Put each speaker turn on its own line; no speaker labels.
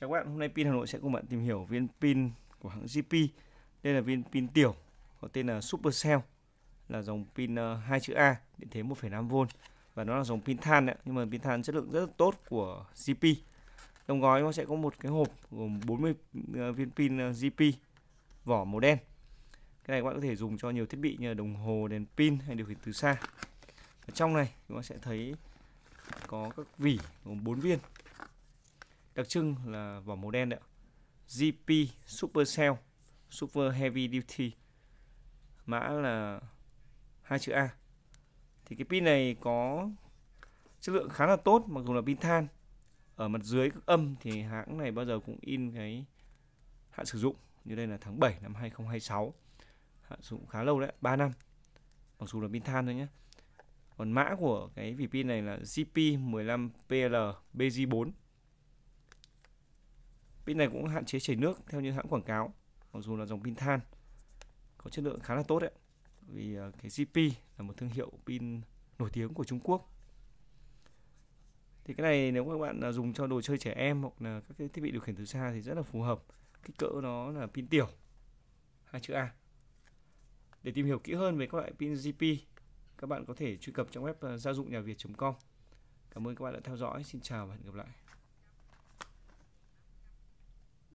Chào các bạn, hôm nay Pin Hà Nội sẽ cùng bạn tìm hiểu viên pin của hãng GP. Đây là viên pin tiểu có tên là Supercell là dòng pin 2 ờ, chữ A, điện thế 1,5V và nó là dòng pin than đấy, nhưng mà pin than chất lượng rất là tốt của GP. Trong gói nó sẽ có một cái hộp gồm 40 ờ, viên pin ờ, GP vỏ màu đen. Cái này các bạn có thể dùng cho nhiều thiết bị như đồng hồ, đèn pin hay điều khiển từ xa. Ở trong này chúng ta sẽ thấy có các vỉ gồm 4 viên đặc trưng là vỏ màu đen đấy ạ. GP Supercell Super Heavy Duty mã là hai chữ A thì cái pin này có chất lượng khá là tốt mặc dù là pin than ở mặt dưới các âm thì hãng này bao giờ cũng in cái hạn sử dụng như đây là tháng 7 năm 2026 hạn sử dụng khá lâu đấy 3 năm mặc dù là pin than thôi nhé còn mã của cái vỉ pin này là GP 15PL BG4 Pin này cũng hạn chế chảy nước theo như hãng quảng cáo, mặc dù là dòng pin than có chất lượng khá là tốt đấy. Vì à, cái GP là một thương hiệu pin nổi tiếng của Trung Quốc. Thì cái này nếu các bạn à, dùng cho đồ chơi trẻ em hoặc là các cái thiết bị điều khiển từ xa thì rất là phù hợp. Kích cỡ nó là pin tiểu, hai chữ A. Để tìm hiểu kỹ hơn về các loại pin GP, các bạn có thể truy cập trong web à, gia dụng nhà việt.com. Cảm ơn các bạn đã theo dõi. Xin chào và hẹn gặp lại.